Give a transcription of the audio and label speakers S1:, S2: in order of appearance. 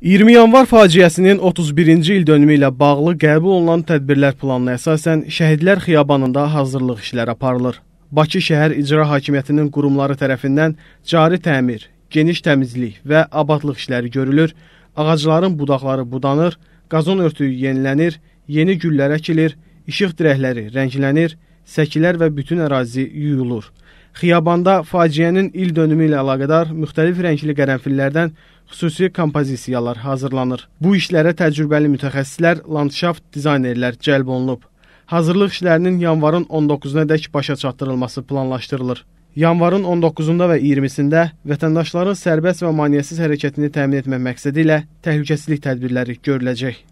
S1: 20 yanvar faciəsinin 31-ci il dönümü ilə bağlı qəbul olunan tədbirlər planına əsasən Şəhidlər Xiyabanında hazırlıq işləri aparılır. Bakı Şəhər İcra Hakimiyyətinin qurumları tərəfindən cari təmir, geniş təmizlik və abadlıq işləri görülür, ağacların budaqları budanır, qazon örtüyü yenilənir, yeni güllər əkilir, işıq dirəkləri rənglənir, səkilər və bütün ərazi yuyulur. Xiyabanda faciənin il dönümü ilə əlaqədar müxtəlif rəngli qərənfillərdən xüsusi kompozisiyalar hazırlanır. Bu işlərə təcrübəli mütəxəssislər, landşaft dizaynerlər cəlb olunub. Hazırlıq işlərinin yanvarın 19-na dək başa çatdırılması planlaşdırılır. Yanvarın 19-da və 20-sində vətəndaşların sərbəst və maneəsiz hərəkətini təmin etmək məqsədi ilə təhlükəsizlik tədbirləri görüləcək.